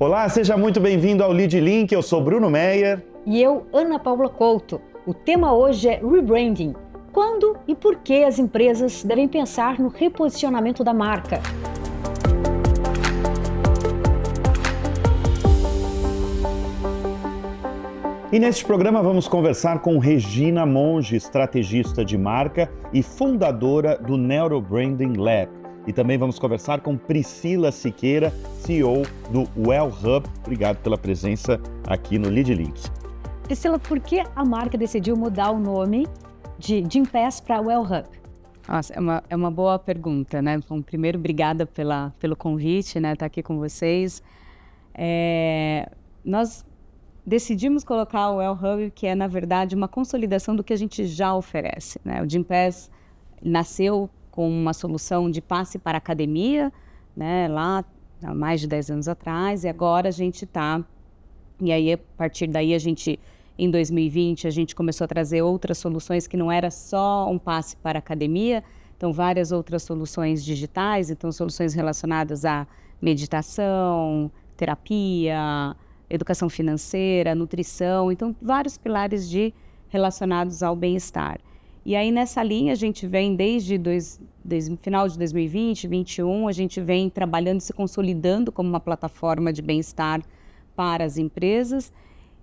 Olá, seja muito bem-vindo ao Lead Link. Eu sou Bruno Meyer. E eu, Ana Paula Couto. O tema hoje é rebranding. Quando e por que as empresas devem pensar no reposicionamento da marca? E neste programa vamos conversar com Regina Monge, estrategista de marca e fundadora do Neurobranding Lab e também vamos conversar com Priscila Siqueira, CEO do Well Hub. Obrigado pela presença aqui no Lead Links. Priscila, por que a marca decidiu mudar o nome de Jim Pass para Well Hub? Nossa, é uma, é uma boa pergunta, né? Bom, primeiro, obrigada pela, pelo convite, né? Estar tá aqui com vocês. É, nós decidimos colocar o Well Hub, que é, na verdade, uma consolidação do que a gente já oferece, né? O Gympass nasceu com uma solução de passe para a academia, né, lá há mais de 10 anos atrás, e agora a gente está. E aí, a partir daí, a gente, em 2020, a gente começou a trazer outras soluções que não era só um passe para a academia, então várias outras soluções digitais, então soluções relacionadas à meditação, terapia, educação financeira, nutrição, então vários pilares de relacionados ao bem-estar. E aí nessa linha a gente vem desde, dois, desde final de 2020, 2021, a gente vem trabalhando e se consolidando como uma plataforma de bem-estar para as empresas.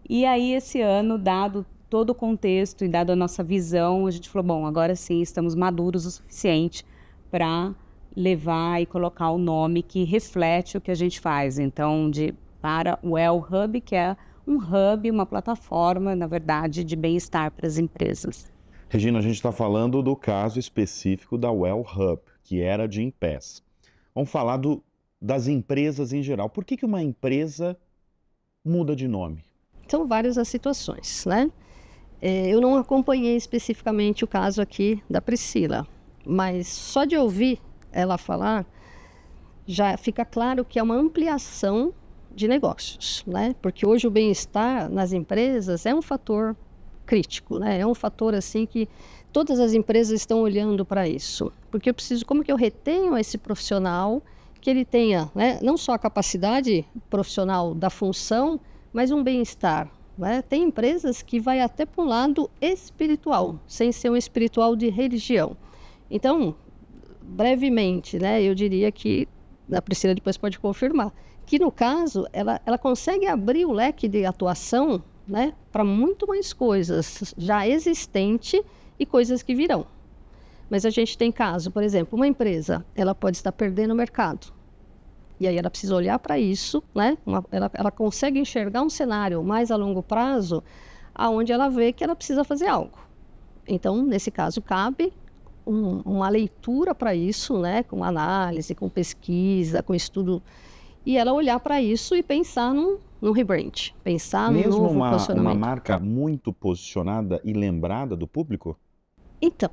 E aí esse ano, dado todo o contexto e dado a nossa visão, a gente falou, bom, agora sim estamos maduros o suficiente para levar e colocar o nome que reflete o que a gente faz. Então, de para o El Hub, que é um hub, uma plataforma, na verdade, de bem-estar para as empresas. Regina, a gente está falando do caso específico da Well Hub, que era de Impass. Vamos falar do, das empresas em geral. Por que, que uma empresa muda de nome? São várias as situações, né? É, eu não acompanhei especificamente o caso aqui da Priscila, mas só de ouvir ela falar, já fica claro que é uma ampliação de negócios, né? Porque hoje o bem-estar nas empresas é um fator crítico, né? É um fator assim que todas as empresas estão olhando para isso, porque eu preciso como que eu retenho esse profissional que ele tenha, né, não só a capacidade profissional da função, mas um bem-estar. Né? Tem empresas que vai até para um lado espiritual, sem ser um espiritual de religião. Então, brevemente, né, eu diria que a Priscila depois pode confirmar que no caso ela, ela consegue abrir o leque de atuação né, para muito mais coisas já existente e coisas que virão. Mas a gente tem caso, por exemplo, uma empresa, ela pode estar perdendo o mercado. E aí ela precisa olhar para isso, né? Uma, ela, ela consegue enxergar um cenário mais a longo prazo, aonde ela vê que ela precisa fazer algo. Então, nesse caso, cabe um, uma leitura para isso, né? Com análise, com pesquisa, com estudo, e ela olhar para isso e pensar num, um rebrand, pensar Mesmo no novo uma, posicionamento. uma marca muito posicionada e lembrada do público? Então,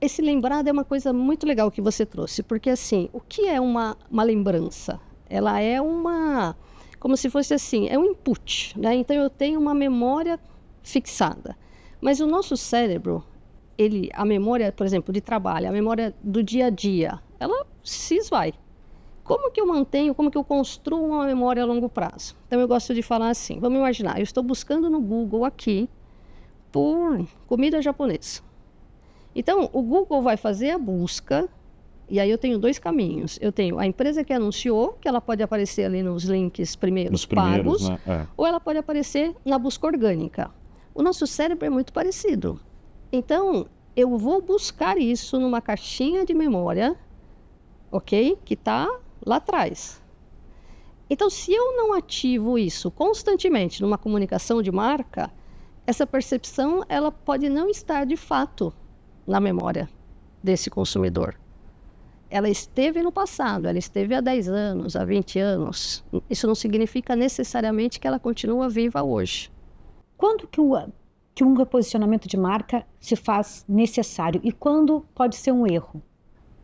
esse lembrado é uma coisa muito legal que você trouxe, porque assim, o que é uma, uma lembrança? Ela é uma, como se fosse assim, é um input, né? Então eu tenho uma memória fixada. Mas o nosso cérebro, ele, a memória, por exemplo, de trabalho, a memória do dia a dia, ela se esvai. Como que eu mantenho, como que eu construo uma memória a longo prazo? Então eu gosto de falar assim, vamos imaginar, eu estou buscando no Google aqui por comida japonesa. Então o Google vai fazer a busca e aí eu tenho dois caminhos. Eu tenho a empresa que anunciou, que ela pode aparecer ali nos links primeiros, nos primeiros pagos, né? é. ou ela pode aparecer na busca orgânica. O nosso cérebro é muito parecido. Então, eu vou buscar isso numa caixinha de memória, ok? Que está lá atrás. Então, se eu não ativo isso constantemente numa comunicação de marca, essa percepção ela pode não estar de fato na memória desse consumidor. Ela esteve no passado, ela esteve há 10 anos, há 20 anos. Isso não significa necessariamente que ela continua viva hoje. Quando que, que um reposicionamento de marca se faz necessário e quando pode ser um erro?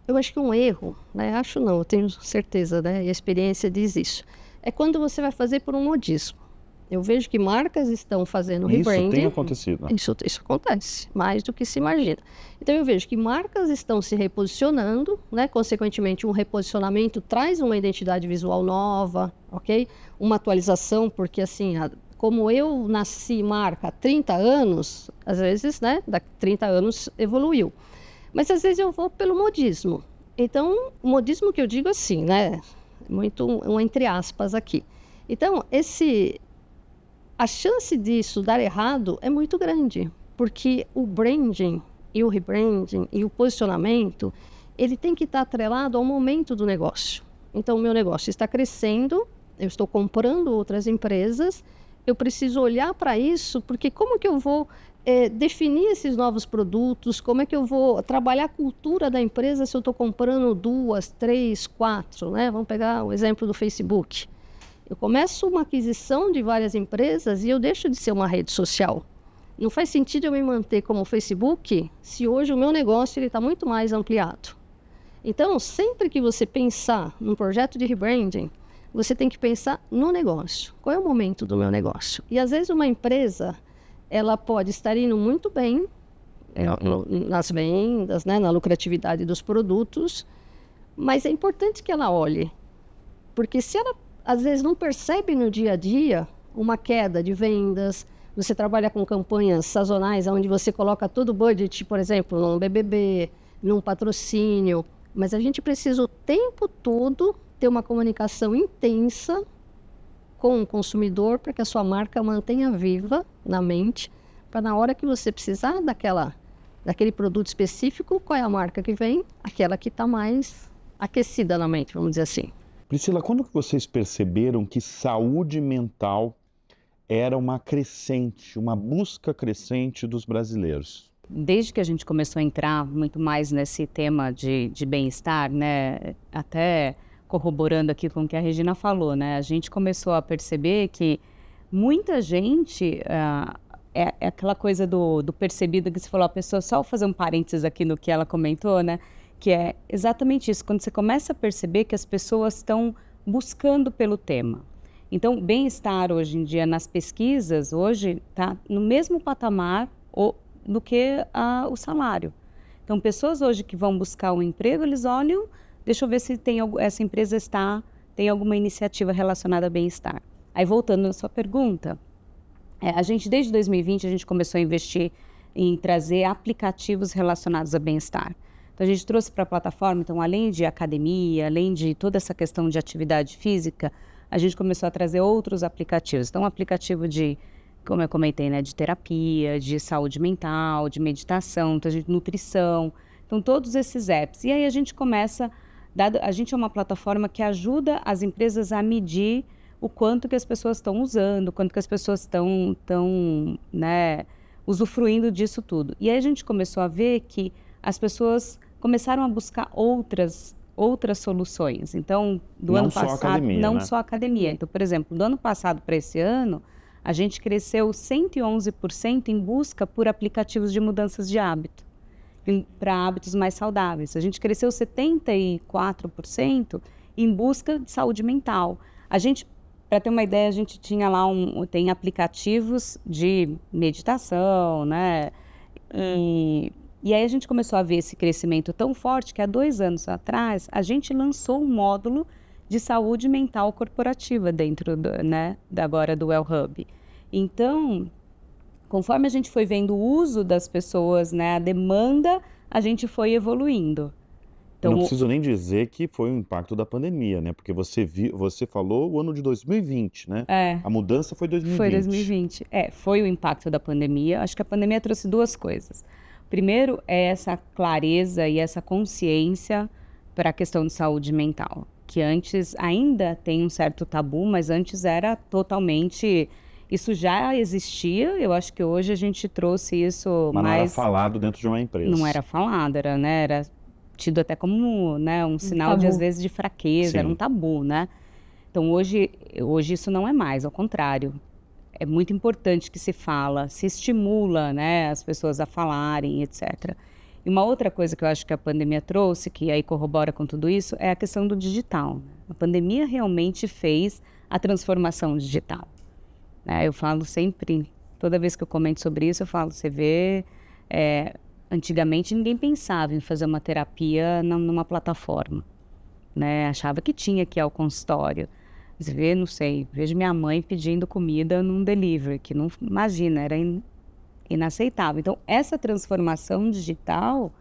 eu acho que um erro, né? acho não, eu tenho certeza, né? e a experiência diz isso, é quando você vai fazer por um modismo. Eu vejo que marcas estão fazendo isso rebranding. Isso tem acontecido. Isso, isso acontece, mais do que se imagina. Então eu vejo que marcas estão se reposicionando, né? consequentemente um reposicionamento traz uma identidade visual nova, ok? Uma atualização, porque assim, a, como eu nasci marca há 30 anos, às vezes, né, Da 30 anos evoluiu. Mas às vezes eu vou pelo modismo. Então, o modismo que eu digo assim, né? Muito um entre aspas aqui. Então, esse a chance disso dar errado é muito grande, porque o branding e o rebranding e o posicionamento, ele tem que estar atrelado ao momento do negócio. Então, o meu negócio está crescendo, eu estou comprando outras empresas, eu preciso olhar para isso, porque como que eu vou é, definir esses novos produtos, como é que eu vou trabalhar a cultura da empresa se eu estou comprando duas, três, quatro, né? Vamos pegar o exemplo do Facebook. Eu começo uma aquisição de várias empresas e eu deixo de ser uma rede social. Não faz sentido eu me manter como Facebook se hoje o meu negócio está muito mais ampliado. Então, sempre que você pensar num projeto de rebranding, você tem que pensar no negócio. Qual é o momento do meu negócio? E às vezes uma empresa ela pode estar indo muito bem é, nas vendas, né, na lucratividade dos produtos, mas é importante que ela olhe, porque se ela às vezes não percebe no dia a dia uma queda de vendas, você trabalha com campanhas sazonais onde você coloca todo o budget, por exemplo, num BBB, num patrocínio, mas a gente precisa o tempo todo ter uma comunicação intensa com o consumidor para que a sua marca mantenha viva na mente, para na hora que você precisar daquela, daquele produto específico, qual é a marca que vem? Aquela que está mais aquecida na mente, vamos dizer assim. Priscila, quando que vocês perceberam que saúde mental era uma crescente, uma busca crescente dos brasileiros? Desde que a gente começou a entrar muito mais nesse tema de, de bem-estar, né, até corroborando aqui com o que a Regina falou, né? A gente começou a perceber que muita gente. Uh, é, é, aquela coisa do, do percebido que você falou, a pessoa, só fazer um parênteses aqui no que ela comentou, né? Que é exatamente isso, quando você começa a perceber que as pessoas estão buscando pelo tema. Então, bem-estar hoje em dia nas pesquisas, hoje está no mesmo patamar do que ah, o salário. Então, pessoas hoje que vão buscar um emprego, eles olham Deixa eu ver se tem essa empresa está tem alguma iniciativa relacionada a bem-estar. Aí voltando à sua pergunta, é, a gente desde 2020 a gente começou a investir em trazer aplicativos relacionados a bem-estar. Então a gente trouxe para a plataforma, então além de academia, além de toda essa questão de atividade física, a gente começou a trazer outros aplicativos. Então um aplicativo de, como eu comentei, né, de terapia, de saúde mental, de meditação, de então, nutrição. Então todos esses apps. E aí a gente começa a Dado, a gente é uma plataforma que ajuda as empresas a medir o quanto que as pessoas estão usando, quanto que as pessoas estão tão, né, usufruindo disso tudo. E aí a gente começou a ver que as pessoas começaram a buscar outras outras soluções. Então, do não ano passado, academia, não né? só academia. Então, por exemplo, do ano passado para esse ano, a gente cresceu 111% em busca por aplicativos de mudanças de hábito para hábitos mais saudáveis. A gente cresceu 74% em busca de saúde mental. A gente, para ter uma ideia, a gente tinha lá um, tem aplicativos de meditação, né? E, e aí a gente começou a ver esse crescimento tão forte que há dois anos atrás a gente lançou um módulo de saúde mental corporativa dentro do, né, agora do Well Hub. Então, Conforme a gente foi vendo o uso das pessoas, né, a demanda, a gente foi evoluindo. Então, não preciso nem dizer que foi o um impacto da pandemia, né? Porque você vi, você falou o ano de 2020, né? É, a mudança foi 2020. Foi 2020. É, foi o impacto da pandemia. Acho que a pandemia trouxe duas coisas. Primeiro é essa clareza e essa consciência para a questão de saúde mental, que antes ainda tem um certo tabu, mas antes era totalmente isso já existia, eu acho que hoje a gente trouxe isso Mas mais... não era falado dentro de uma empresa. Não era falado, era, né, era tido até como né, um sinal um de, às vezes, de fraqueza, Sim. era um tabu, né? Então, hoje, hoje isso não é mais, ao contrário. É muito importante que se fala, se estimula né, as pessoas a falarem, etc. E uma outra coisa que eu acho que a pandemia trouxe, que aí corrobora com tudo isso, é a questão do digital. A pandemia realmente fez a transformação digital. Né? Eu falo sempre, toda vez que eu comento sobre isso, eu falo, você vê, é, antigamente ninguém pensava em fazer uma terapia numa plataforma. Né? Achava que tinha que ir ao consultório. Você vê, não sei, vejo minha mãe pedindo comida num delivery, que não imagina, era in, inaceitável. Então, essa transformação digital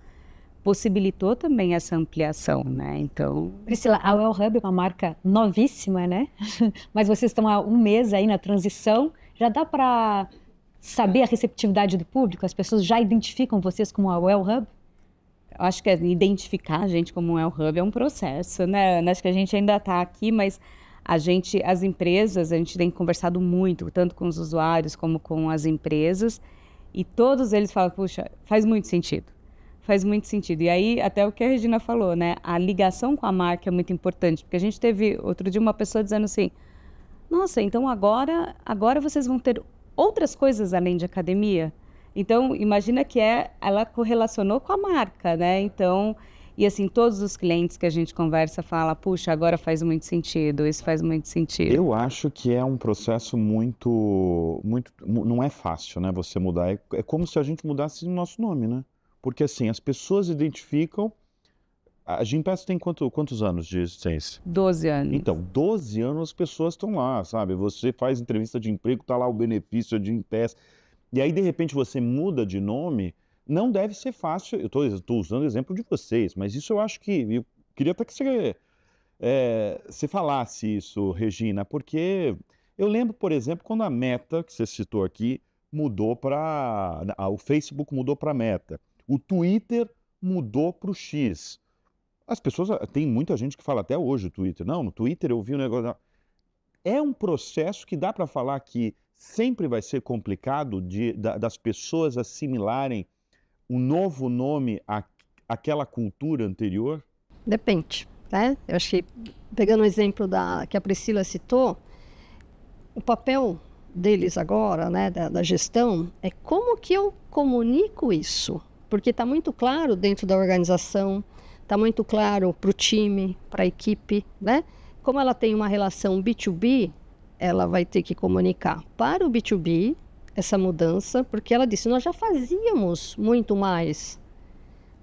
possibilitou também essa ampliação, né? Então. Priscila, a Well Hub é uma marca novíssima, né? Mas vocês estão há um mês aí na transição. Já dá para saber a receptividade do público? As pessoas já identificam vocês como a Well Hub? Eu acho que é identificar a gente como um El Hub é um processo, né? Acho que a gente ainda está aqui, mas a gente, as empresas, a gente tem conversado muito, tanto com os usuários como com as empresas, e todos eles falam, puxa, faz muito sentido faz muito sentido. E aí, até o que a Regina falou, né? A ligação com a marca é muito importante, porque a gente teve outro dia uma pessoa dizendo assim: "Nossa, então agora, agora vocês vão ter outras coisas além de academia". Então, imagina que é, ela correlacionou com a marca, né? Então, e assim, todos os clientes que a gente conversa fala, puxa, agora faz muito sentido, isso faz muito sentido. Eu acho que é um processo muito, muito, não é fácil, né? Você mudar, é, é como se a gente mudasse o nosso nome, né? Porque assim, as pessoas identificam. A Gimpass tem quanto, quantos anos de existência? 12 anos. Então, 12 anos as pessoas estão lá, sabe? Você faz entrevista de emprego, está lá o benefício de Gimpass. E aí, de repente, você muda de nome. Não deve ser fácil. Eu estou usando o exemplo de vocês, mas isso eu acho que. Eu queria até que você, é, você falasse isso, Regina, porque eu lembro, por exemplo, quando a meta, que você citou aqui, mudou para. O Facebook mudou para meta. O Twitter mudou para o X. As pessoas, eh, tem muita gente que fala até hoje o Twitter. Não, no Twitter eu vi um negócio. É um processo que dá para falar que sempre vai ser complicado de, da, das pessoas assimilarem um novo nome à, àquela cultura anterior? Depende. Né? Eu acho que, pegando o exemplo da, que a Priscila citou, o papel deles agora, né, da, da gestão, é como que eu comunico isso porque está muito claro dentro da organização, está muito claro para o time, para a equipe, né? Como ela tem uma relação B2B, ela vai ter que comunicar para o B2B essa mudança, porque ela disse: nós já fazíamos muito mais,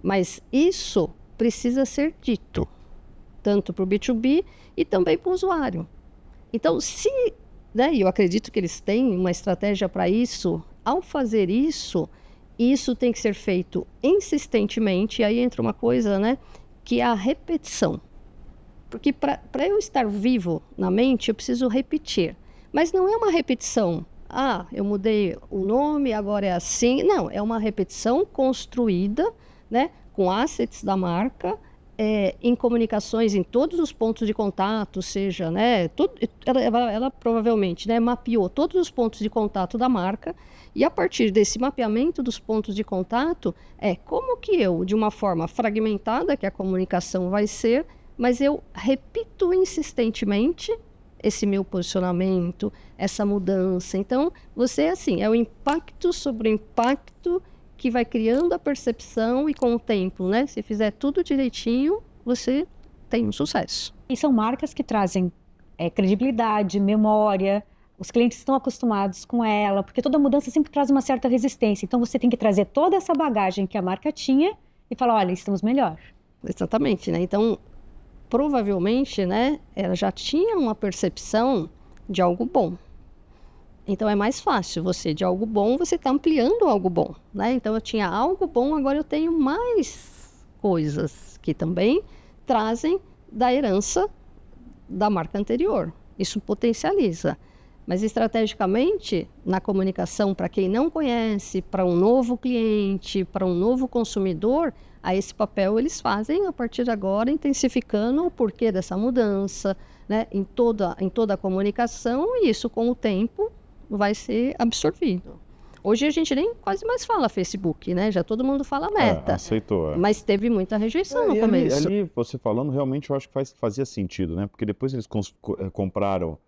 mas isso precisa ser dito, tanto para o B2B e também para o usuário. Então, se, né, eu acredito que eles têm uma estratégia para isso, ao fazer isso, isso tem que ser feito insistentemente, e aí entra uma coisa, né, que é a repetição. Porque para eu estar vivo na mente, eu preciso repetir. Mas não é uma repetição. Ah, eu mudei o nome, agora é assim. Não, é uma repetição construída, né, com assets da marca, é, em comunicações em todos os pontos de contato, seja, né, ela, ela, ela, provavelmente né, mapeou todos os pontos de contato da marca e a partir desse mapeamento dos pontos de contato é como que eu, de uma forma fragmentada que a comunicação vai ser, mas eu repito insistentemente esse meu posicionamento, essa mudança. Então, você assim, é o impacto sobre o impacto que vai criando a percepção e com o tempo, né? Se fizer tudo direitinho, você tem um sucesso. E são marcas que trazem é, credibilidade, memória, os clientes estão acostumados com ela, porque toda mudança sempre traz uma certa resistência. Então você tem que trazer toda essa bagagem que a marca tinha e falar, olha, estamos melhor. Exatamente, né? Então, provavelmente, né, ela já tinha uma percepção de algo bom. Então é mais fácil você de algo bom, você está ampliando algo bom, né? Então eu tinha algo bom, agora eu tenho mais coisas que também trazem da herança da marca anterior. Isso potencializa. Mas estrategicamente, na comunicação para quem não conhece, para um novo cliente, para um novo consumidor, a esse papel eles fazem a partir de agora, intensificando o porquê dessa mudança, né, em toda em toda a comunicação, e isso com o tempo vai ser absorvido. Hoje a gente nem quase mais fala Facebook, né? Já todo mundo fala é, meta. É, aceitou. É. Mas teve muita rejeição é, no começo. Ali, ali, você falando, realmente eu acho que faz, fazia sentido, né? Porque depois eles eh, compraram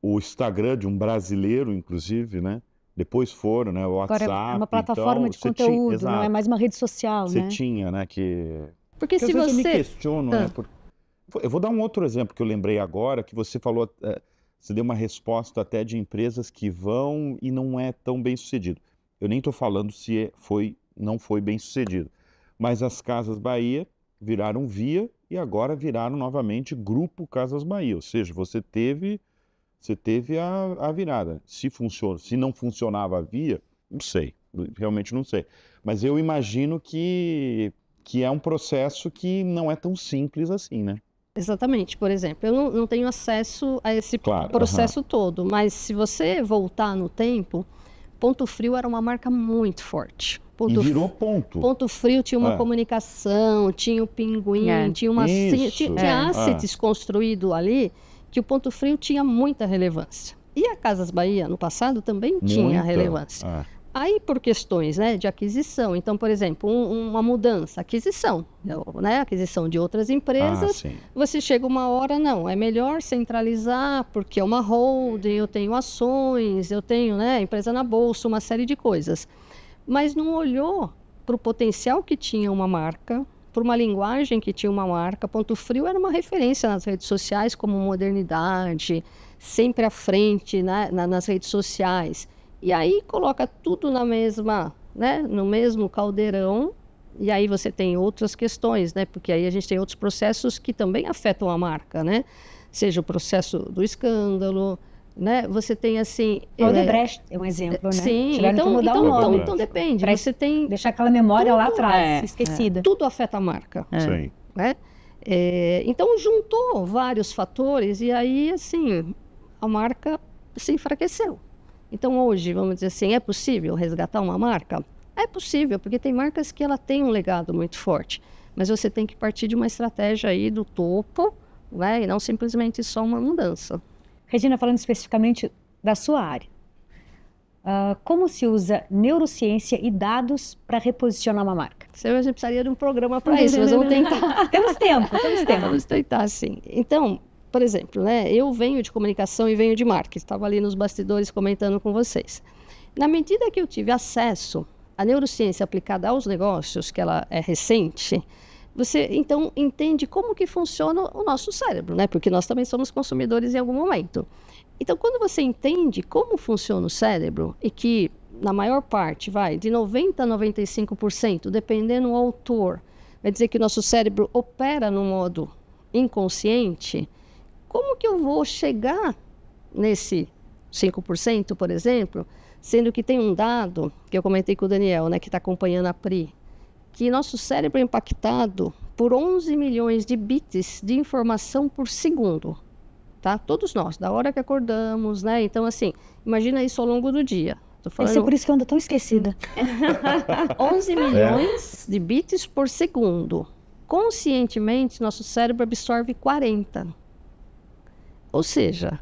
o Instagram de um brasileiro, inclusive, né? Depois foram, né? O WhatsApp. Agora é uma então, plataforma então, de conteúdo, tinha, não é mais uma rede social, você né? Você tinha, né? Que... Porque, Porque se você... eu me questiono, né? ah. né? Por... Eu vou dar um outro exemplo que eu lembrei agora, que você falou... É você deu uma resposta até de empresas que vão e não é tão bem sucedido. Eu nem estou falando se é, foi, não foi bem sucedido. Mas as Casas Bahia viraram via e agora viraram novamente Grupo Casas Bahia. Ou seja, você teve, você teve a, a virada. Se, funciona, se não funcionava a via, não sei. Realmente não sei. Mas eu imagino que, que é um processo que não é tão simples assim, né? Exatamente. Por exemplo, eu não, não tenho acesso a esse claro, processo todo, mas se você voltar no tempo, Ponto Frio era uma marca muito forte. Ponto e virou ponto. Ponto Frio tinha uma é. comunicação, tinha o pinguim, é. tinha, uma, tinha, tinha é. Ah. assets construído ali que o Ponto Frio tinha muita relevância. E a Casas Bahia, no passado, também muita. tinha relevância. Ah. Aí, por questões né, de aquisição, então, por exemplo, um, uma mudança, aquisição, né, aquisição de outras empresas, ah, você chega uma hora, não, é melhor centralizar, porque é uma holding, eu tenho ações, eu tenho né, empresa na bolsa, uma série de coisas. Mas não olhou para o potencial que tinha uma marca, para uma linguagem que tinha uma marca. Ponto Frio era uma referência nas redes sociais como modernidade, sempre à frente né, nas redes sociais e aí coloca tudo na mesma, né, no mesmo caldeirão. E aí você tem outras questões, né? Porque aí a gente tem outros processos que também afetam a marca, né? Seja o processo do escândalo, né? Você tem assim. É, Odebrecht é um exemplo, né? Sim, Chegaram então, mudar então, o nome. então, então depende. Pra você tem deixar aquela memória tudo, lá atrás, é, esquecida. É. Tudo afeta a marca. É. Né. Sim. Né? então juntou vários fatores e aí assim a marca se enfraqueceu. Então hoje, vamos dizer assim, é possível resgatar uma marca? É possível, porque tem marcas que ela tem um legado muito forte, mas você tem que partir de uma estratégia aí do topo, né, e não simplesmente só uma mudança. Regina, falando especificamente da sua área, uh, como se usa neurociência e dados para reposicionar uma marca? Você a gente precisaria de um programa para isso, mas vamos tentar. temos tempo, temos tempo. Vamos tentar, sim. Então, por exemplo, né, eu venho de comunicação e venho de marketing, estava ali nos bastidores comentando com vocês. Na medida que eu tive acesso à neurociência aplicada aos negócios, que ela é recente, você então entende como que funciona o nosso cérebro, né? Porque nós também somos consumidores em algum momento. Então, quando você entende como funciona o cérebro e que na maior parte, vai, de 90 a 95%, dependendo do autor, vai dizer que nosso cérebro opera no modo inconsciente, como que eu vou chegar nesse 5%, por exemplo, sendo que tem um dado que eu comentei com o Daniel, né, que está acompanhando a PRI, que nosso cérebro é impactado por 11 milhões de bits de informação por segundo, tá? Todos nós, da hora que acordamos, né? Então, assim, imagina isso ao longo do dia. Tô falando... Esse é por isso que eu ando tão esquecida. 11 milhões é. de bits por segundo. Conscientemente, nosso cérebro absorve 40. Ou seja,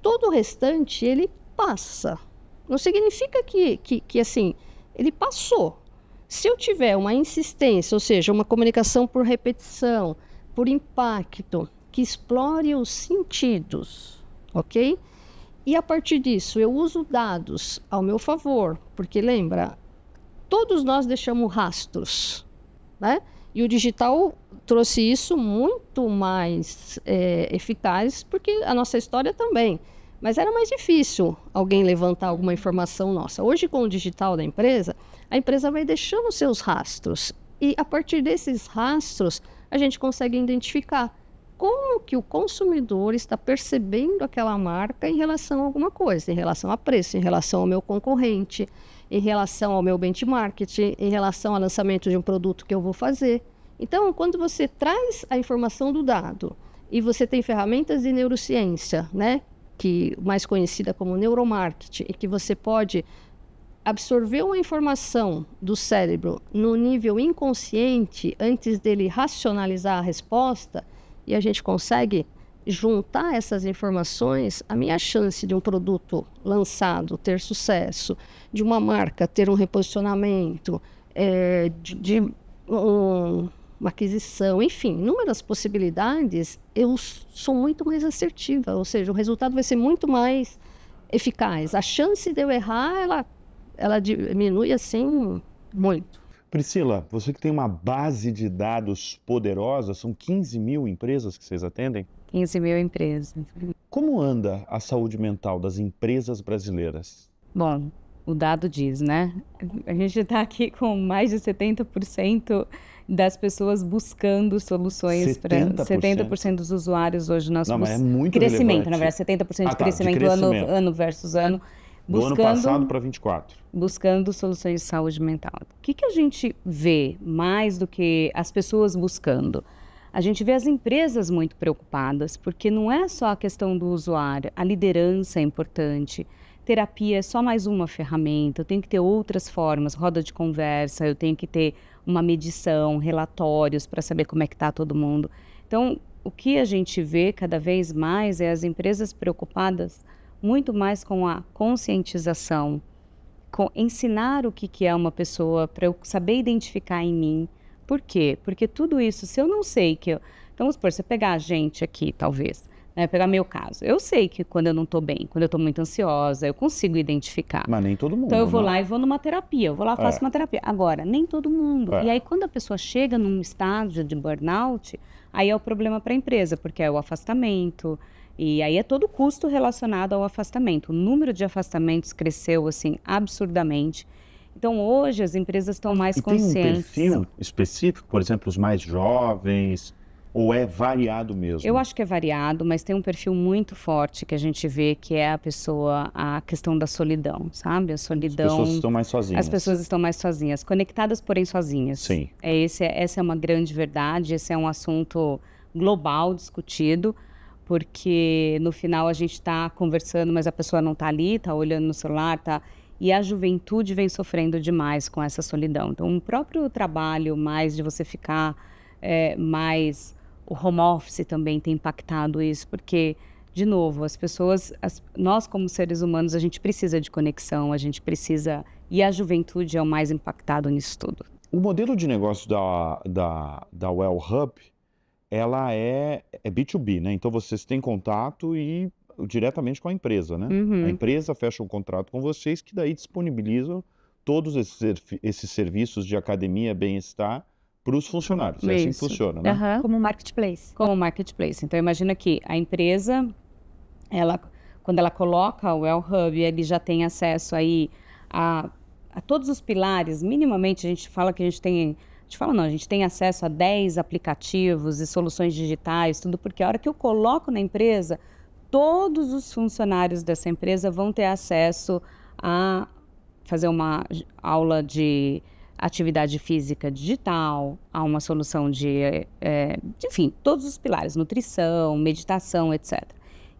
todo o restante ele passa. Não significa que, que, que assim, ele passou. Se eu tiver uma insistência, ou seja, uma comunicação por repetição, por impacto, que explore os sentidos, ok? E a partir disso, eu uso dados ao meu favor, porque lembra, todos nós deixamos rastros, né? E o digital trouxe isso muito mais é, eficaz, porque a nossa história também. Mas era mais difícil alguém levantar alguma informação nossa. Hoje, com o digital da empresa, a empresa vai deixando seus rastros. E a partir desses rastros, a gente consegue identificar como que o consumidor está percebendo aquela marca em relação a alguma coisa, em relação a preço, em relação ao meu concorrente, em relação ao meu benchmark, em relação ao lançamento de um produto que eu vou fazer. Então, quando você traz a informação do dado e você tem ferramentas de neurociência, né, que mais conhecida como neuromarketing, e que você pode absorver uma informação do cérebro no nível inconsciente antes dele racionalizar a resposta, e a gente consegue juntar essas informações, a minha chance de um produto lançado ter sucesso, de uma marca ter um reposicionamento, é, de, de um, uma aquisição, enfim, inúmeras possibilidades, eu sou muito mais assertiva, ou seja, o resultado vai ser muito mais eficaz. A chance de eu errar, ela, ela diminui assim muito. Priscila, você que tem uma base de dados poderosa, são 15 mil empresas que vocês atendem? 15 mil empresas. Como anda a saúde mental das empresas brasileiras? Bom, o dado diz, né? A gente está aqui com mais de 70% das pessoas buscando soluções para 70%? 70 dos usuários hoje nós Não, é muito crescimento, relevante. na verdade, 70% ah, de, ah, tá, crescimento, de crescimento. Ano, ano versus ano. Buscando, do ano passado para 24. Buscando soluções de saúde mental. O que, que a gente vê mais do que as pessoas buscando? a gente vê as empresas muito preocupadas, porque não é só a questão do usuário, a liderança é importante. Terapia é só mais uma ferramenta, eu tenho que ter outras formas, roda de conversa, eu tenho que ter uma medição, relatórios para saber como é que está todo mundo. Então, o que a gente vê cada vez mais é as empresas preocupadas muito mais com a conscientização, com ensinar o que, que é uma pessoa para eu saber identificar em mim por quê? Porque tudo isso, se eu não sei que. Eu... Então, vamos supor, se eu pegar a gente aqui, talvez, né, pegar meu caso. Eu sei que quando eu não estou bem, quando eu estou muito ansiosa, eu consigo identificar. Mas nem todo mundo. Então eu vou né? lá e vou numa terapia, eu vou lá e faço é. uma terapia. Agora, nem todo mundo. É. E aí quando a pessoa chega num estágio de burnout, aí é o problema para a empresa, porque é o afastamento. E aí é todo o custo relacionado ao afastamento. O número de afastamentos cresceu assim absurdamente. Então, hoje as empresas estão mais e conscientes. Tem um perfil específico, por exemplo, os mais jovens, ou é variado mesmo? Eu acho que é variado, mas tem um perfil muito forte que a gente vê que é a pessoa, a questão da solidão, sabe? A solidão. As pessoas estão mais sozinhas. As pessoas estão mais sozinhas, conectadas, porém sozinhas. Sim. É esse, é, essa é uma grande verdade, esse é um assunto global discutido, porque no final a gente está conversando, mas a pessoa não está ali, está olhando no celular, está e a juventude vem sofrendo demais com essa solidão. Então, o um próprio trabalho, mais de você ficar é, mais. O home office também tem impactado isso, porque, de novo, as pessoas, as, nós como seres humanos, a gente precisa de conexão, a gente precisa. E a juventude é o mais impactado nisso tudo. O modelo de negócio da, da, da Well Hub, ela é, é B2B, né? Então vocês têm contato e diretamente com a empresa, né? Uhum. A empresa fecha um contrato com vocês que daí disponibilizam todos esses, esses serviços de academia, bem-estar para os funcionários. Isso. É assim que funciona, né? Uhum. Como marketplace. Como marketplace. Então imagina que a empresa, ela, quando ela coloca o Well Hub, ele já tem acesso aí a, a todos os pilares. Minimamente a gente fala que a gente tem gente fala, não, a gente tem acesso a 10 aplicativos e soluções digitais, tudo, porque a hora que eu coloco na empresa, todos os funcionários dessa empresa vão ter acesso a fazer uma aula de atividade física digital, a uma solução de, é, de, enfim, todos os pilares, nutrição, meditação, etc.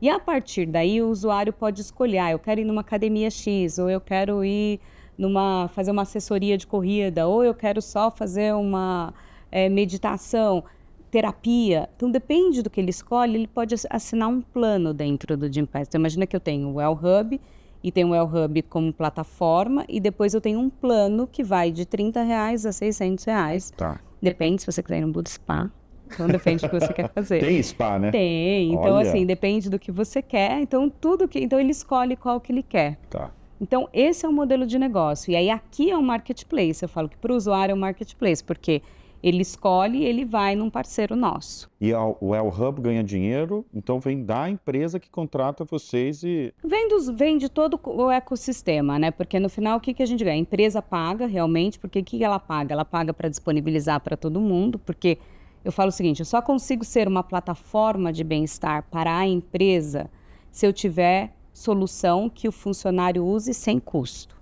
E a partir daí o usuário pode escolher, ah, eu quero ir numa academia X, ou eu quero ir numa fazer uma assessoria de corrida, ou eu quero só fazer uma é, meditação terapia. Então, depende do que ele escolhe, ele pode assinar um plano dentro do Gympass. Então, imagina que eu tenho o Well Hub e tenho o Well Hub como plataforma e depois eu tenho um plano que vai de 30 reais a 600 reais. Tá. Depende se você quiser ir no Bud Spa. Então depende do que você quer fazer. Tem spa, né? Tem. Então, Olha. assim, depende do que você quer. Então, tudo que. Então ele escolhe qual que ele quer. Tá. Então, esse é o modelo de negócio. E aí aqui é um marketplace. Eu falo que para o usuário é um marketplace, porque ele escolhe e ele vai num parceiro nosso. E o El Hub ganha dinheiro, então vem da empresa que contrata vocês e. Vem, dos, vem de todo o ecossistema, né? Porque no final o que, que a gente ganha? A empresa paga realmente, porque o que ela paga? Ela paga para disponibilizar para todo mundo, porque eu falo o seguinte: eu só consigo ser uma plataforma de bem-estar para a empresa se eu tiver solução que o funcionário use sem custo.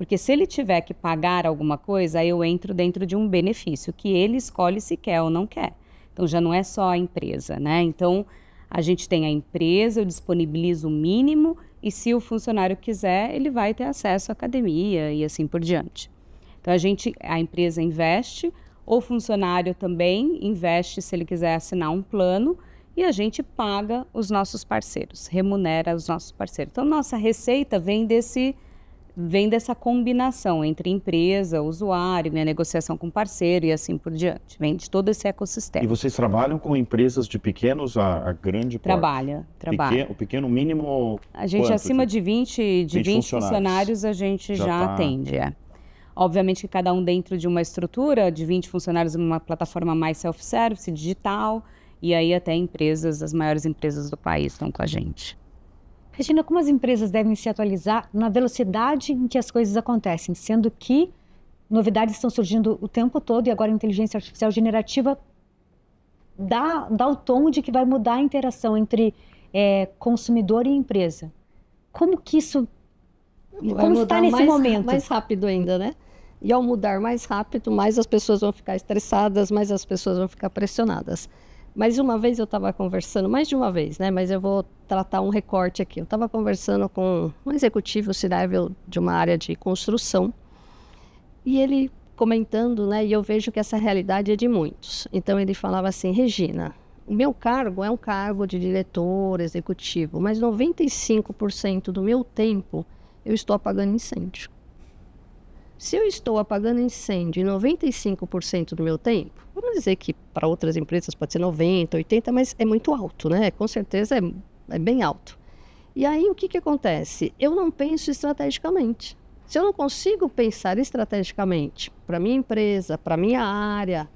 Porque se ele tiver que pagar alguma coisa, eu entro dentro de um benefício que ele escolhe se quer ou não quer. Então já não é só a empresa, né? Então a gente tem a empresa, eu disponibilizo o mínimo e se o funcionário quiser, ele vai ter acesso à academia e assim por diante. Então a gente, a empresa investe, o funcionário também investe se ele quiser assinar um plano e a gente paga os nossos parceiros, remunera os nossos parceiros. Então nossa receita vem desse vem dessa combinação entre empresa, usuário, minha negociação com parceiro e assim por diante. Vem de todo esse ecossistema. E vocês trabalham com empresas de pequenos a, a grande Trabalha, trabalha. Pequeno, o pequeno mínimo. A gente quanto, acima de 20, de 20, 20 funcionários. funcionários. a gente já, já tá... atende. É. Obviamente que cada um dentro de uma estrutura de 20 funcionários uma plataforma mais self-service, digital, e aí até empresas, as maiores empresas do país estão com a gente. Regina, como as empresas devem se atualizar na velocidade em que as coisas acontecem, sendo que novidades estão surgindo o tempo todo e agora a inteligência artificial generativa dá, dá o tom de que vai mudar a interação entre é, consumidor e empresa. Como que isso vai como está nesse mais, momento? Mais rápido ainda, né? E ao mudar mais rápido, mais as pessoas vão ficar estressadas, mais as pessoas vão ficar pressionadas. Mas uma vez eu estava conversando, mais de uma vez, né? Mas eu vou tratar um recorte aqui. Eu estava conversando com um executivo civil de uma área de construção e ele comentando, né? E eu vejo que essa realidade é de muitos. Então ele falava assim, Regina, o meu cargo é um cargo de diretor executivo, mas 95% do meu tempo eu estou apagando incêndio. Se eu estou apagando incêndio em 95% do meu tempo, vamos dizer que para outras empresas pode ser 90, 80, mas é muito alto, né? Com certeza é, é bem alto. E aí o que, que acontece? Eu não penso estrategicamente. Se eu não consigo pensar estrategicamente para minha empresa, para minha área,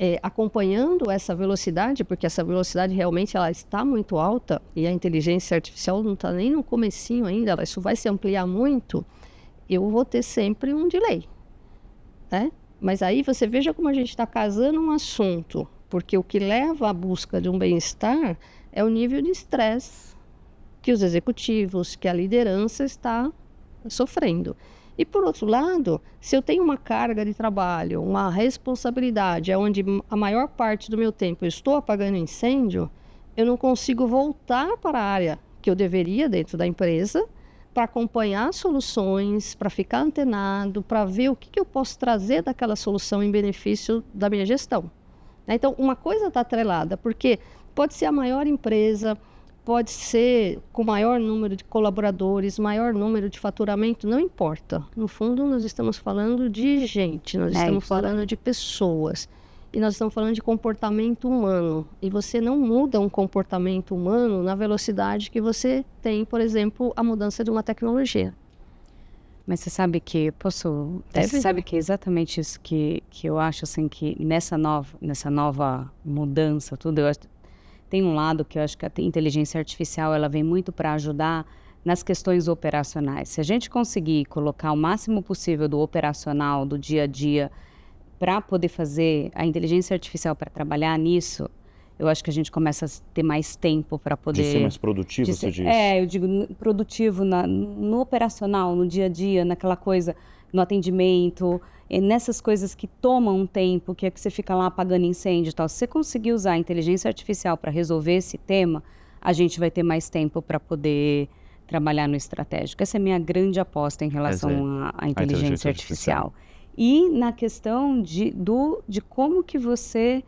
é, acompanhando essa velocidade, porque essa velocidade realmente ela está muito alta e a inteligência artificial não está nem no comecinho ainda, isso vai se ampliar muito eu vou ter sempre um delay. Né? Mas aí você veja como a gente está casando um assunto, porque o que leva à busca de um bem-estar é o nível de estresse que os executivos, que a liderança está sofrendo. E por outro lado, se eu tenho uma carga de trabalho, uma responsabilidade, é onde a maior parte do meu tempo eu estou apagando incêndio, eu não consigo voltar para a área que eu deveria dentro da empresa para acompanhar soluções, para ficar antenado, para ver o que, que, eu posso trazer daquela solução em benefício da minha gestão. Né? Então, uma coisa está atrelada, porque pode ser a maior empresa, pode ser com maior número de colaboradores, maior número de faturamento, não importa. No fundo, nós estamos falando de gente, nós é estamos isso. falando de pessoas e nós estamos falando de comportamento humano. E você não muda um comportamento humano na velocidade que você tem, por exemplo, a mudança de uma tecnologia. Mas você sabe que posso, Deve. você sabe que é exatamente isso que, que eu acho assim que nessa nova nessa nova mudança tudo eu acho, tem um lado que eu acho que a inteligência artificial ela vem muito para ajudar nas questões operacionais. Se a gente conseguir colocar o máximo possível do operacional do dia a dia para poder fazer a inteligência artificial para trabalhar nisso, eu acho que a gente começa a ter mais tempo para poder. De ser mais produtivo, ser, você diz? É, eu digo produtivo na, no operacional, no dia a dia, naquela coisa, no atendimento, nessas coisas que tomam um tempo, que é que você fica lá apagando incêndio e tal. Se você conseguir usar a inteligência artificial para resolver esse tema, a gente vai ter mais tempo para poder trabalhar no estratégico. Essa é a minha grande aposta em relação à é, inteligência, inteligência, artificial. artificial e na questão de, do, de como que você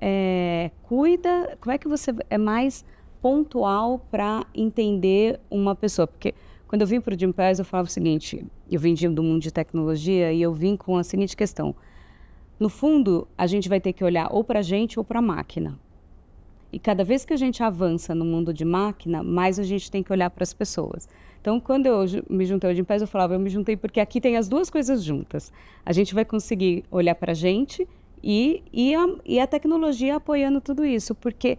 é, cuida, como é que você é mais pontual para entender uma pessoa, porque quando eu vim para o Jim Perez eu falava o seguinte, eu vim do mundo de tecnologia e eu vim com a seguinte questão, no fundo, a gente vai ter que olhar ou para a gente ou para a máquina, e cada vez que a gente avança no mundo de máquina, mais a gente tem que olhar para as pessoas. Então, quando eu me juntei ao Gimpass, eu falava, eu me juntei porque aqui tem as duas coisas juntas. A gente vai conseguir olhar para a gente e, e, a, e a tecnologia apoiando tudo isso, porque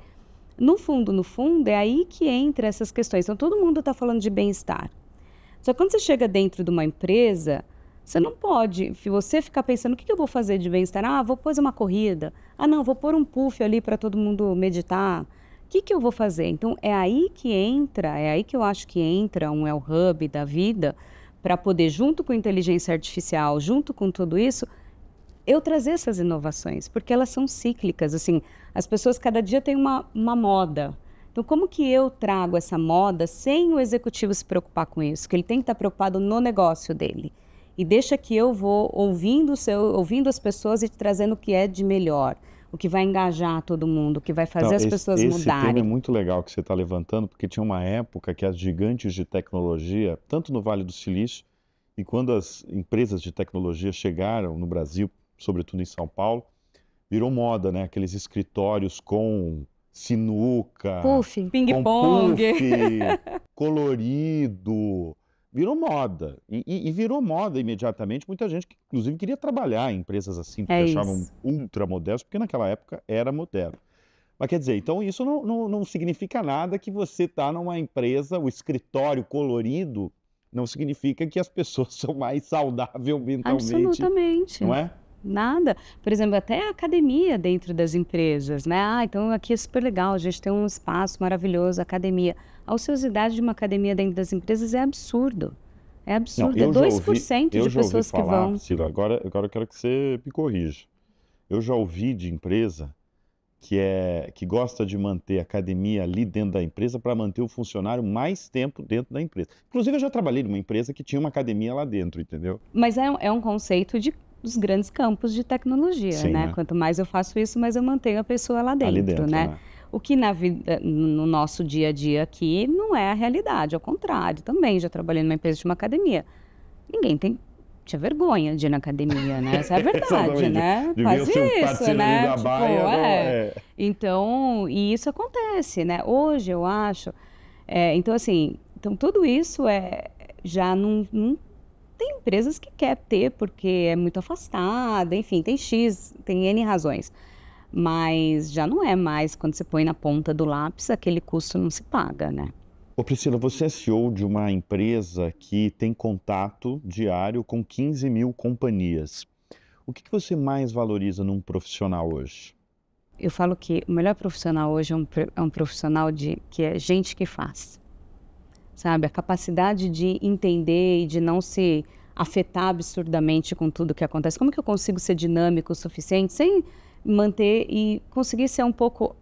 no fundo, no fundo, é aí que entra essas questões. Então, todo mundo está falando de bem-estar. Só que quando você chega dentro de uma empresa, você não pode, se você ficar pensando o que eu vou fazer de bem-estar, ah, vou pôr uma corrida, ah, não, vou pôr um puff ali para todo mundo meditar. O que, que eu vou fazer? Então é aí que entra, é aí que eu acho que entra um El é Hub da vida, para poder, junto com inteligência artificial, junto com tudo isso, eu trazer essas inovações, porque elas são cíclicas. Assim, as pessoas cada dia têm uma, uma moda. Então, como que eu trago essa moda sem o executivo se preocupar com isso? Que ele tem que estar tá preocupado no negócio dele e deixa que eu vou ouvindo, seu, ouvindo as pessoas e trazendo o que é de melhor, o que vai engajar todo mundo, o que vai fazer então, as esse, pessoas esse mudarem. Esse tema é muito legal que você está levantando, porque tinha uma época que as gigantes de tecnologia, tanto no Vale do Silício, e quando as empresas de tecnologia chegaram no Brasil, sobretudo em São Paulo, virou moda, né? Aqueles escritórios com sinuca, puff, ping-pong, colorido, virou moda. E, e, e, virou moda imediatamente. Muita gente, que, inclusive, queria trabalhar em empresas assim, que é achavam ultra modernas, porque naquela época era moderno. Mas quer dizer, então isso não, não, não significa nada que você está numa empresa, o escritório colorido não significa que as pessoas são mais saudáveis mentalmente. Absolutamente. Não é? Nada. Por exemplo, até academia dentro das empresas, né? Ah, então aqui é super legal, a gente tem um espaço maravilhoso, academia. A ociosidade de uma academia dentro das empresas é absurdo. É absurdo. Não, é 2% ouvi, de pessoas falar, que vão. Ciro, agora, agora eu quero que você me corrija. Eu já ouvi de empresa que, é, que gosta de manter a academia ali dentro da empresa para manter o funcionário mais tempo dentro da empresa. Inclusive, eu já trabalhei numa empresa que tinha uma academia lá dentro, entendeu? Mas é, é um conceito de dos grandes campos de tecnologia, Sim, né? né? Quanto mais eu faço isso, mais eu mantenho a pessoa lá dentro, dentro né? né? O que na vida, eh, no nosso dia a dia aqui não é a realidade, ao contrário. Também já trabalhei numa empresa de uma academia. Ninguém tem tinha vergonha de ir na academia, né? Essa é a verdade, né? Faz isso, né? Tipo, é. É. Então, e isso acontece, né? Hoje eu acho. É, então, assim, então tudo isso é já num, num tem empresas que quer ter porque é muito afastada, enfim, tem X, tem N razões. Mas já não é mais quando você põe na ponta do lápis, aquele custo não se paga, né? Ô Priscila, você é CEO de uma empresa que tem contato diário com 15 mil companhias. O que, você mais valoriza num profissional hoje? Eu falo que o melhor profissional hoje é um, é um profissional de, que é gente que faz sabe? A capacidade de entender e de não se afetar absurdamente com tudo que acontece. Como que eu consigo ser dinâmico o suficiente sem manter e conseguir ser um pouco.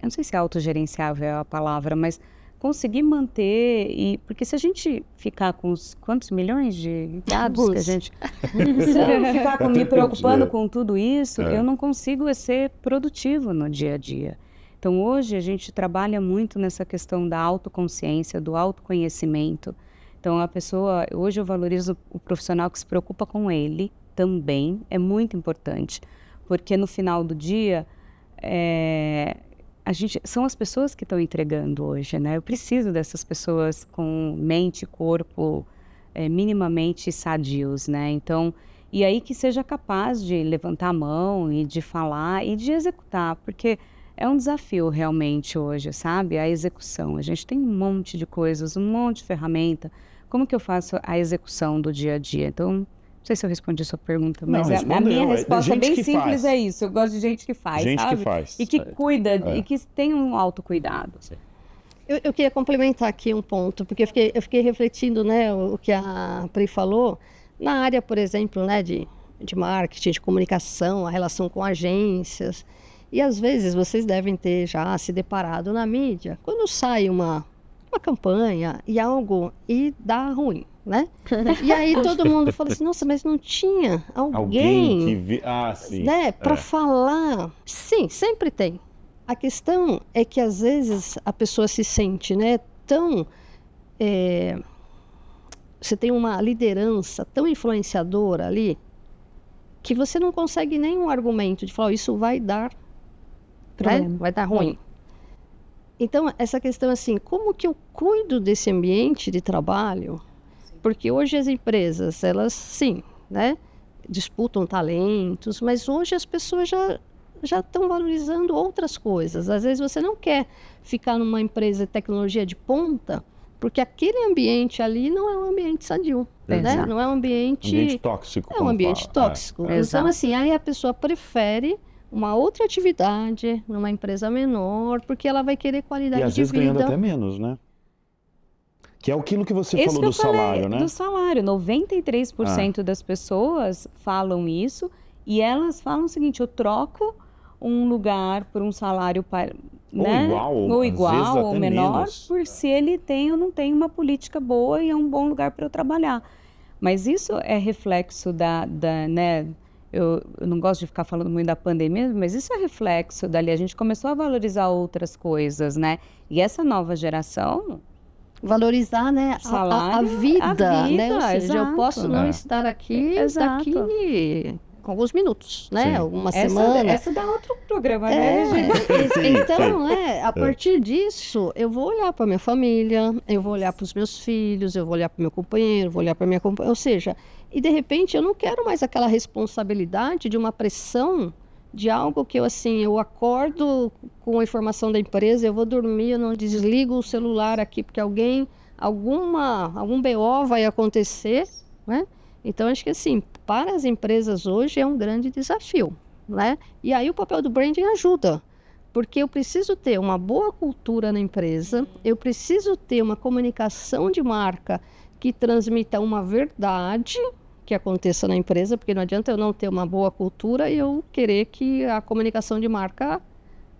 Eu não sei se é autogerenciável é a palavra, mas conseguir manter e porque se a gente ficar com os quantos milhões de dados que a gente se eu ficar com, me é. preocupando com tudo isso é. eu não consigo ser produtivo no dia a dia então, hoje a gente trabalha muito nessa questão da autoconsciência, do autoconhecimento. Então, a pessoa, hoje eu valorizo o profissional que se preocupa com ele também, é muito importante, porque no final do dia, é, a gente, são as pessoas que estão entregando hoje, né? Eu preciso dessas pessoas com mente, corpo é, minimamente sadios, né? Então, e aí que seja capaz de levantar a mão e de falar e de executar, porque é um desafio realmente hoje, sabe? A execução. A gente tem um monte de coisas, um monte de ferramenta. Como que eu faço a execução do dia a dia? Então, não sei se eu respondi a sua pergunta, mas a, a, minha é resposta é bem simples faz. é isso. Eu gosto de gente que faz, gente sabe? que faz. E que é. cuida, é. e que tem um autocuidado. Eu, eu queria complementar aqui um ponto, porque eu fiquei, eu fiquei refletindo né, o que a Pri falou. Na área, por exemplo, né, de, de marketing, de comunicação, a relação com agências, e às vezes vocês devem ter já se deparado na mídia. Quando sai uma, uma campanha e algo e dá ruim, né? E aí todo mundo fala assim, nossa, mas não tinha alguém, alguém que vi... ah, sim. né, para é. falar. Sim, sempre tem. A questão é que às vezes a pessoa se sente, né, tão é... você tem uma liderança tão influenciadora ali que você não consegue nenhum argumento de falar oh, isso vai dar né? Problema. Né? Vai estar tá ruim. Então, essa questão assim, como que eu cuido desse ambiente de trabalho? Porque hoje as empresas, elas sim, né, disputam talentos, mas hoje as pessoas já já estão valorizando outras coisas. Às vezes você não quer ficar numa empresa de tecnologia de ponta, porque aquele ambiente ali não é um ambiente sadio, né? Não é um ambiente, ambiente tóxico. É um ambiente fala. É. tóxico. É, então assim, aí a pessoa prefere uma outra atividade numa empresa menor, porque ela vai querer qualidade de vida. E às vezes vida. ganhando até menos, né? Que é aquilo que você Esse falou que do salário, né? Do salário. 93% ah. das pessoas falam isso e elas falam o seguinte: eu troco um lugar por um salário para, né? ou igual, ou, igual, ou menor, menos. por se ele tem ou não tem uma política boa e é um bom lugar para eu trabalhar. Mas isso é reflexo da, da né, eu, eu, não gosto de ficar falando muito da pandemia, mas isso é reflexo dali. A gente começou a valorizar outras coisas, né? E essa nova geração. Valorizar, né? Salário, a, a, vida, a vida, né? Ou seja, exato. eu posso não é. estar aqui é, exato. daqui com alguns minutos, né? Sim. Alguma essa, semana. Essa dá outro programa, é, né? então, é, a é. partir disso, eu vou olhar para minha família, eu vou olhar para os meus filhos, eu vou olhar para meu companheiro, vou olhar para minha companheira. Ou seja, e de repente eu não quero mais aquela responsabilidade de uma pressão de algo que eu assim, eu acordo com a informação da empresa, eu vou dormir, eu não desligo o celular aqui porque alguém alguma algum BO vai acontecer, né? Então acho que assim, para as empresas hoje é um grande desafio, né? E aí o papel do branding ajuda porque eu preciso ter uma boa cultura na empresa, eu preciso ter uma comunicação de marca que transmita uma verdade, que aconteça na empresa, porque não adianta eu não ter uma boa cultura e eu querer que a comunicação de marca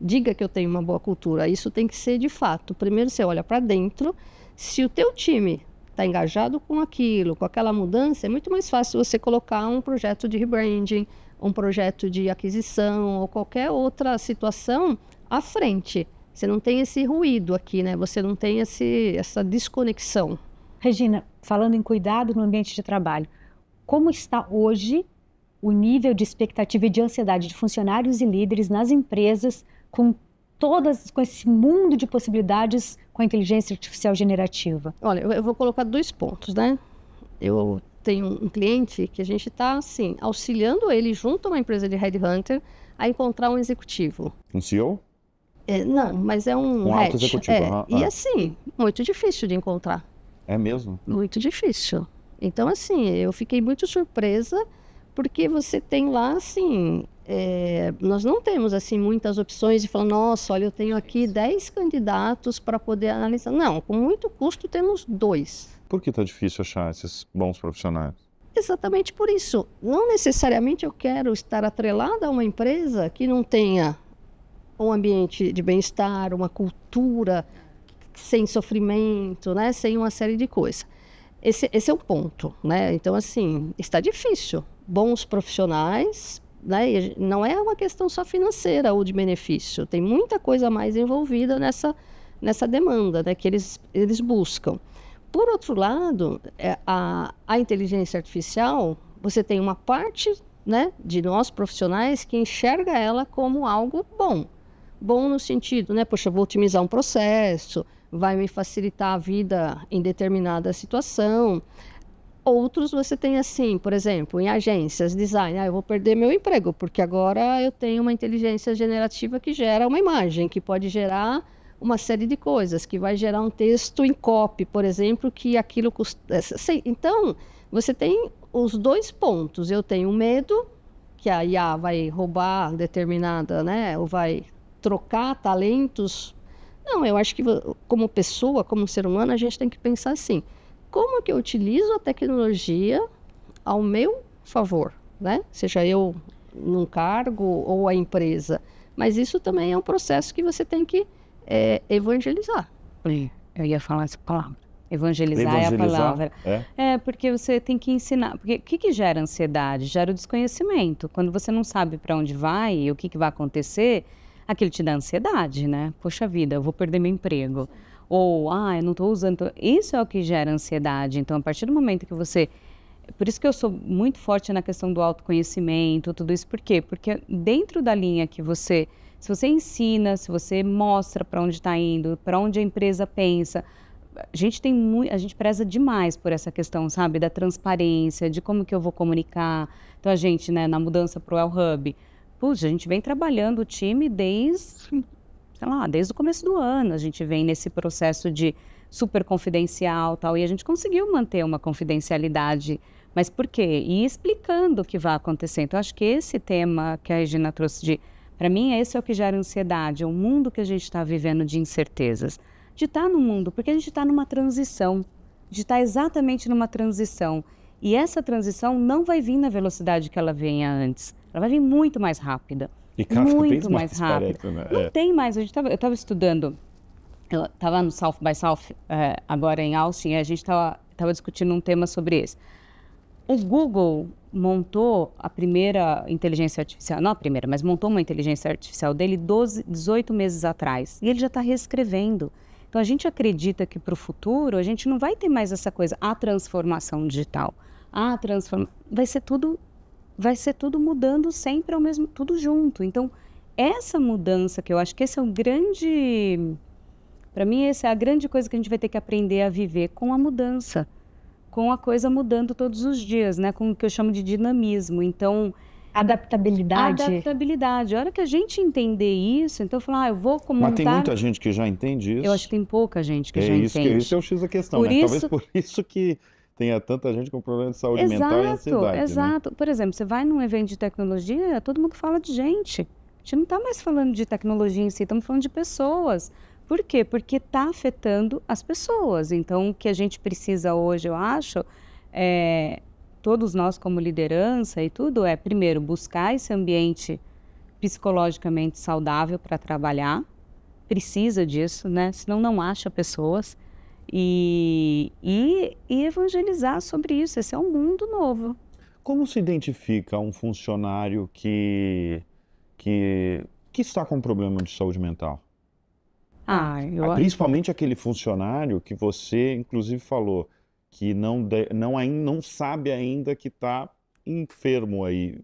diga que eu tenho uma boa cultura. Isso tem que ser de fato. Primeiro você olha para dentro, se o teu time está engajado com aquilo, com aquela mudança, é muito mais fácil você colocar um projeto de rebranding, um projeto de aquisição ou qualquer outra situação à frente. Você não tem esse ruído aqui, né? Você não tem esse, essa desconexão. Regina, falando em cuidado no ambiente de trabalho, como está hoje o nível de expectativa e de ansiedade de funcionários e líderes nas empresas com todas com esse mundo de possibilidades com a inteligência artificial generativa? Olha, eu vou colocar dois pontos, né? Eu tenho um cliente que a gente está assim auxiliando ele junto a uma empresa de headhunter a encontrar um executivo. Um CEO? É, não, mas é um, um alto executivo. É, e ah. assim, muito difícil de encontrar. É mesmo? Muito difícil. Então, assim, eu fiquei muito surpresa porque você tem lá, assim, é, nós não temos, assim, muitas opções de falar, nossa, olha, eu tenho aqui 10 candidatos para poder analisar. Não, com muito custo temos dois. Por que está difícil achar esses bons profissionais? Exatamente por isso. Não necessariamente eu quero estar atrelada a uma empresa que não tenha um ambiente de bem-estar, uma cultura sem sofrimento, né? sem uma série de coisas. Esse, esse é o ponto, né? Então, assim, está difícil. Bons profissionais, né? não é uma questão só financeira ou de benefício, tem muita coisa mais envolvida nessa, nessa demanda né? que eles, eles buscam. Por outro lado, é, a, a inteligência artificial, você tem uma parte né, de nós profissionais que enxerga ela como algo bom. Bom no sentido, né? Poxa, vou otimizar um processo, vai me facilitar a vida em determinada situação. Outros você tem assim, por exemplo, em agências, design, ah, eu vou perder meu emprego, porque agora eu tenho uma inteligência generativa que gera uma imagem, que pode gerar uma série de coisas, que vai gerar um texto em copy, por exemplo, que aquilo custa. Eh, então, você tem os dois pontos. Eu tenho medo que a IA vai roubar determinada, né, ou vai trocar talentos não, eu acho que como pessoa, como ser humano, a gente tem que pensar assim: como que eu utilizo a tecnologia ao meu favor, né? Seja eu num cargo ou a empresa. Mas isso também é um processo que você tem que é, evangelizar. Eu ia falar essa palavra. Evangelizar, evangelizar, é a palavra. É? é? porque você tem que ensinar. Porque o que, que gera ansiedade? Gera o desconhecimento. Quando você não sabe para onde vai e o que, que vai acontecer, aquilo te dá ansiedade, né? Poxa vida, eu vou perder meu emprego. Ou, ah, eu não estou usando. Isso é o que gera ansiedade. Então, a partir do momento que você. Por isso que eu sou muito forte na questão do autoconhecimento, tudo isso. Por quê? Porque dentro da linha que você. Se você ensina, se você mostra para onde está indo, para onde a empresa pensa, a gente tem muito, a gente preza demais por essa questão, sabe, da transparência, de como que eu vou comunicar. Então a gente, né, na mudança para o El Hub, Putz, a gente vem trabalhando o time desde, sei lá, desde o começo do ano. A gente vem nesse processo de super confidencial tal, e a gente conseguiu manter uma confidencialidade. Mas por quê? E explicando o que vai acontecendo. Eu acho que esse tema que a Regina trouxe de. Para mim, esse é o que gera ansiedade, é o mundo que a gente está vivendo de incertezas. De estar tá no mundo, porque a gente está numa transição, de estar tá exatamente numa transição. E essa transição não vai vir na velocidade que ela vinha antes. Ela vai vir muito mais rápida. E muito mais, mais rápida. Né? Não é. tem mais. Eu tava, eu estava estudando, eu estava no South by South, é, agora em Austin, e a gente estava tava discutindo um tema sobre isso. O Google montou a primeira inteligência artificial, não a primeira, mas montou uma inteligência artificial dele 12, 18 meses atrás. E ele já está reescrevendo. Então a gente acredita que para o futuro a gente não vai ter mais essa coisa, a transformação digital, a transforma, Vai ser tudo vai ser tudo mudando sempre ao mesmo, tudo junto. Então, essa mudança que eu acho que esse é um grande para mim essa é a grande coisa que a gente vai ter que aprender a viver com a mudança, com a coisa mudando todos os dias, né, com o que eu chamo de dinamismo. Então, Adaptabilidade. Adaptabilidade. A hora que a gente entender isso, então falar, ah, eu vou comentar. Mas tem muita gente que já entende isso. Eu acho que tem pouca gente que é já isso, entende. Que, isso é o X da questão, por né? Isso... Talvez por isso que tenha tanta gente com problema de saúde exato, mental e ansiedade. Né? Exato. Né? Por exemplo, você vai num evento de tecnologia, todo mundo fala de gente. A gente não está mais falando de tecnologia em si, estamos falando de pessoas. Por quê? Porque está afetando as pessoas. Então, o que a gente precisa hoje, eu acho, é, todos nós como liderança e tudo, é primeiro buscar esse ambiente psicologicamente saudável para trabalhar. Precisa disso, né? Senão não acha pessoas. E, e, e evangelizar sobre isso. Esse é um mundo novo. Como se identifica um funcionário que, que, que está com problema de saúde mental? Ah, eu... Ah, principalmente aquele funcionário que você, inclusive, falou que não, de, não, não sabe ainda que está enfermo aí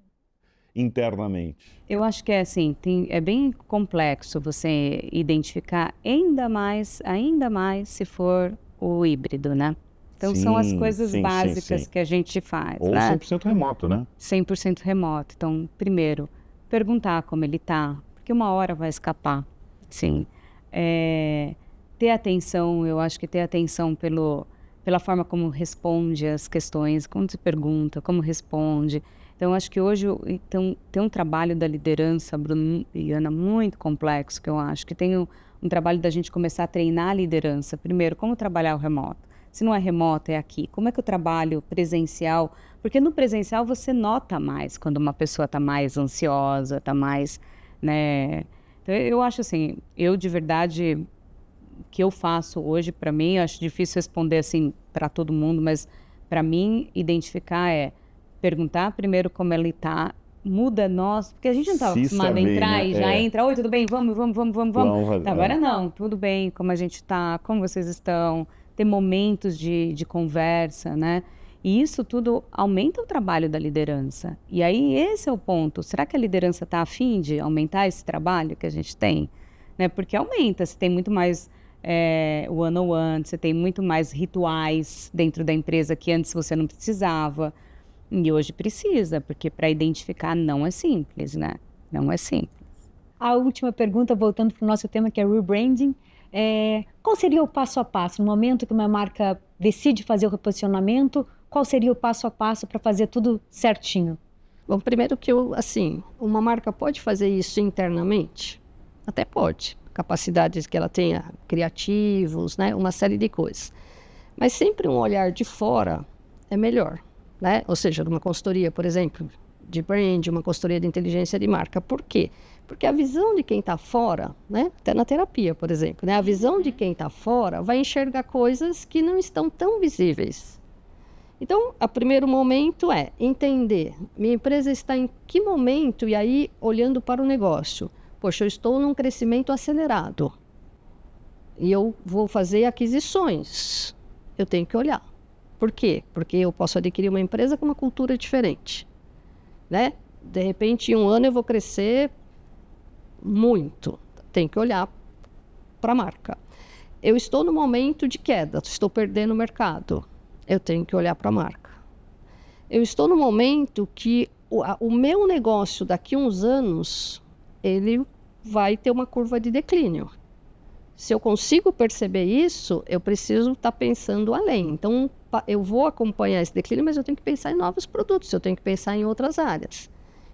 internamente? Eu acho que é assim, tem, é bem complexo você identificar, ainda mais, ainda mais se for o híbrido, né? Então sim, são as coisas sim, básicas sim, que a gente faz. Ou né? 100% remoto, né? 100% remoto. Então, primeiro, perguntar como ele está, porque uma hora vai escapar. Sim. É, ter atenção, eu acho que ter atenção pelo, pela forma como responde as questões, como se pergunta, como responde. Então, acho que hoje então, tem um trabalho da liderança, Bruno e Ana, muito complexo, que eu acho que tem um, um trabalho da gente começar a treinar a liderança. Primeiro, como trabalhar o remoto? Se não é remoto, é aqui. Como é que eu trabalho presencial? Porque no presencial você nota mais quando uma pessoa está mais ansiosa, está mais, né? Então, eu acho assim, eu de verdade, o que eu faço hoje, para mim, acho difícil responder assim para todo mundo, mas para mim, identificar é perguntar primeiro como ele está, muda nós, porque a gente não estava tá acostumado a entrar né? e já é. entra, oi, tudo bem, vamos, vamos, vamos, vamos, vamos. tá, agora é. não, tudo bem, como a gente está, como vocês estão, ter momentos de, de conversa, né? E isso tudo aumenta o trabalho da liderança. E aí esse é o ponto. Será que a liderança está afim de aumentar esse trabalho que a gente tem? Né? Porque aumenta, você tem muito mais é, one -on -one, você tem muito mais rituais dentro da empresa que antes você não precisava. E hoje precisa, porque para identificar não é simples, né? Não é simples. A última pergunta, voltando para o nosso tema, que é rebranding. É, qual seria o passo a passo? No momento que uma marca decide fazer o reposicionamento, qual seria o passo a passo para fazer tudo certinho? Bom, primeiro que eu, assim, uma marca pode fazer isso internamente? Até pode. Capacidades que ela tenha, criativos, né? Uma série de coisas. Mas sempre um olhar de fora é melhor né? Ou seja, numa consultoria, por exemplo, de brand, uma consultoria de inteligência de marca. Por quê? Porque a visão de quem está fora, né? Até na terapia, por exemplo, né? A visão de quem está fora vai enxergar coisas que não estão tão visíveis. Então, o primeiro momento é entender: minha empresa está em que momento? E aí, olhando para o negócio, poxa, eu estou num crescimento acelerado e eu vou fazer aquisições. Eu tenho que olhar. Por quê? Porque eu posso adquirir uma empresa com uma cultura diferente. Né? De repente, em um ano eu vou crescer muito. Tem que olhar para a marca. Eu estou no momento de queda, estou perdendo o mercado. Eu tenho que olhar para a marca. Eu estou no momento que o, a, o meu negócio daqui a uns anos ele vai ter uma curva de declínio. Se eu consigo perceber isso, eu preciso estar tá pensando além. Então, eu vou acompanhar esse declínio, mas eu tenho que pensar em novos produtos, eu tenho que pensar em outras áreas.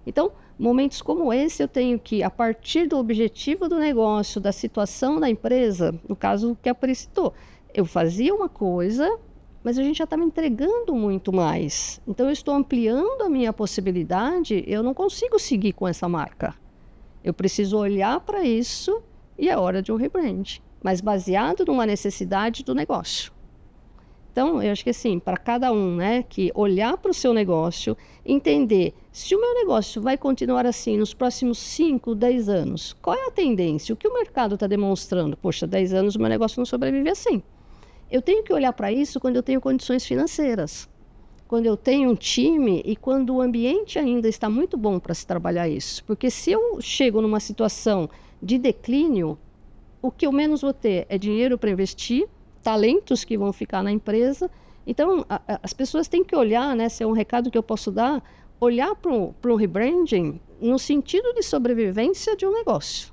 Então, momentos como esse, eu tenho que, a partir do objetivo do negócio, da situação da empresa, no caso que a Pri citou, eu fazia uma coisa, mas a gente já está me entregando muito mais. Então, eu estou ampliando a minha possibilidade, eu não consigo seguir com essa marca. Eu preciso olhar para isso e é hora de um rebrand, mas baseado numa necessidade do negócio. Então, eu acho que assim, para cada um, né, que olhar para o seu negócio, entender se o meu negócio vai continuar assim nos próximos 5, 10 anos, qual é a tendência? O que o mercado está demonstrando? Poxa, 10 anos o meu negócio não sobrevive assim. Eu tenho que olhar para isso quando eu tenho condições financeiras, quando eu tenho um time e quando o ambiente ainda está muito bom para se trabalhar isso. Porque se eu chego numa situação de declínio, o que eu menos vou ter é dinheiro para investir, talentos que vão ficar na empresa. Então, a, a, as pessoas têm que olhar, né, se é um recado que eu posso dar, olhar para o rebranding no sentido de sobrevivência de um negócio.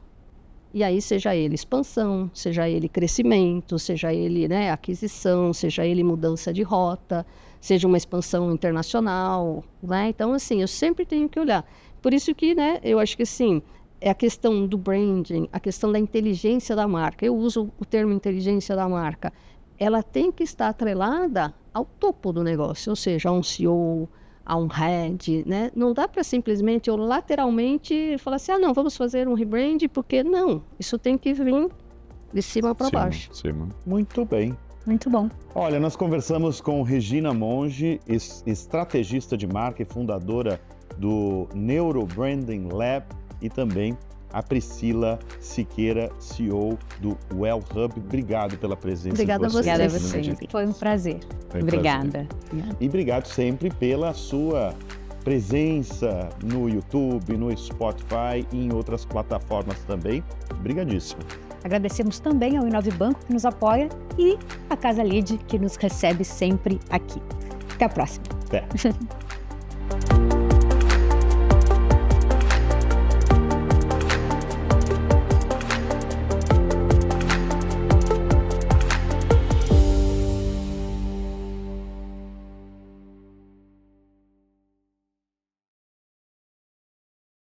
E aí, seja ele expansão, seja ele crescimento, seja ele né, aquisição, seja ele mudança de rota, seja uma expansão internacional. Né? Então, assim, eu sempre tenho que olhar. Por isso que né, eu acho que, assim, é a questão do branding, a questão da inteligência da marca. Eu uso o termo inteligência da marca. Ela tem que estar atrelada ao topo do negócio, ou seja, a um CEO, a um head, né? Não dá para simplesmente ou lateralmente falar assim, ah, não, vamos fazer um rebrand, porque não, isso tem que vir de cima para baixo. Cima. Muito bem. Muito bom. Olha, nós conversamos com Regina Monge, estrategista de marca e fundadora do Neuro Branding Lab e também a Priscila Siqueira, CEO do Well Hub. Obrigado pela presença Obrigada Obrigada a vocês. Foi um prazer. Foi um Obrigada. Prazer. E obrigado sempre pela sua presença no YouTube, no Spotify e em outras plataformas também. Obrigadíssimo. Agradecemos também ao Inove Banco que nos apoia e à Casa Lead que nos recebe sempre aqui. Até a próxima. Até.